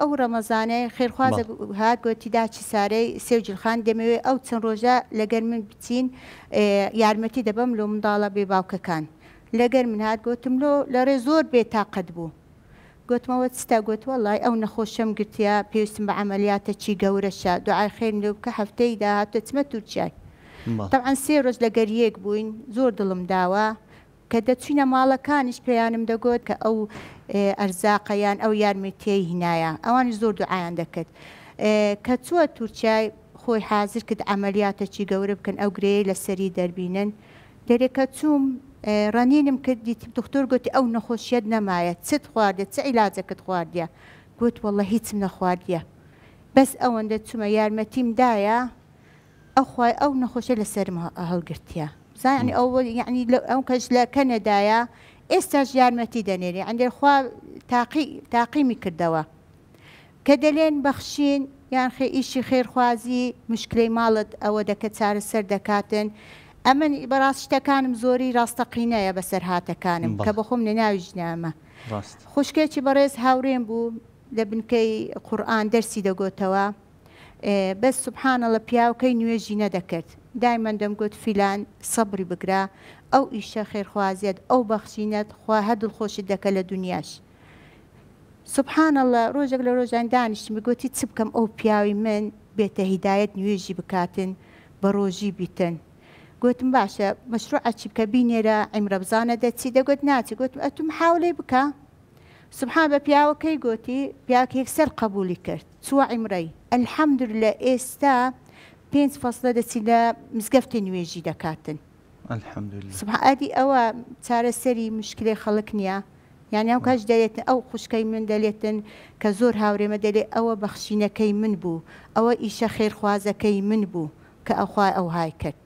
ئەو ڕەمەزانەی خێرخوازە هات گوتیدا چی سارەی سێوجلخان دەمەوێت ئەو چەند ڕۆژە لەگەر من بچین یارمەتی دەبم لۆ منداڵە بێ باوکەکان لەگەر من هات گوتم لۆ لەڕێ زۆر بێتاقت بوو گوتمەوە چتا گوتوە لای ئەو نەخۆشەم گرتیا پێویستم بە عملیاتە چی گەورەشە دوعای خێن لێ بکە هەفتەی داهاتۆ چمە تورکیای تەعاان سێ ڕۆژ لەگەر یەک بووین زۆر دڵم داوە کە دەچینە ماڵەکانیش پێیانم دەگوت کە ئەو ئەرزاقەیان ئەو یارمەتیی هینایە ئەوانی زۆر دوعایان دەکرد کە چووە تورکای خۆی حاضر کرد ئەمەلیاتەکی گەورە بکەن ئەو گرەیە لە سەری دەربینن دەرێکە چوم ڕەنینم کردی دکتۆر گوتی ئەو نەخۆشیەت نەمایە چت خواردە چ عیلاجەکەت خواردە گوت وەڵە هیچم نەخواردە بەس ئەوەندە چومە یارمەتیم دایە ئەوخوای ئەو نەخۆشە لەسەر هەڵگرتیە زانانی ئەو یعنی ئەو کەش لە کەنەدایە ئێستاش یارمەتی دەنێری ئەندێخوا تاقیمی کردەوە کە دەلێن بەخشین یان خێ ئیشی خێرخوازی مشکلەی ماڵت ئەوە دەکە چارە سەر دەکاتن. ئەمن بەڕاست شتەکانم زۆری ڕاستەقینەیە بەسەر هاتەکانم کە بە خۆم نەناوی ژنامە. خوشکێکی بەڕێز هاورێن بوو لە بنکەی قورآان دەرسی دەگۆتەوە. بەس سوبحانە لە پیاوکەی نوێژینە دەکرد دایمەن دەمگوت فیلان سەبری بگرا ئەو ئیشە خێرخوازیێت ئەو بەخشینەت خوا هەدڵ خۆشی دەکە لە دنیاش سوبحانە لە ڕۆژێک لە ڕۆژان دانیشتم بگوتی چ بکەم ئەو پیاوی من بێتە هیدایەت نوێژی بکاتن بە ڕۆژی بیتن گوتم باشە مەشروع ئەچی بکە بینێرە ئەمرە بزانە دەچی دەگوت ناچی گوتم ئەتم حاوڵێ بکە سبحان بە پیاوەکەی گوتی پیاکێک سەر قبولی کرد چوە عیمرەی ئەلحەمدر لە ئێستا پێنج فەصلە دەچی لە مزگەفتی نوێژی دەکاتن سبحعادی ئەوە چارەسەری مشکلی خەڵک نییە یانی ئەو کاش دەلێتن ئەو خوشکەی من دەلێتن کە زۆر هاورێمە دەلێ ئەوە بەخشینەکەی من بوو ئەوە ئیشە خێرخوازەکەی من بوو کە ئەخوای ئەو های کرد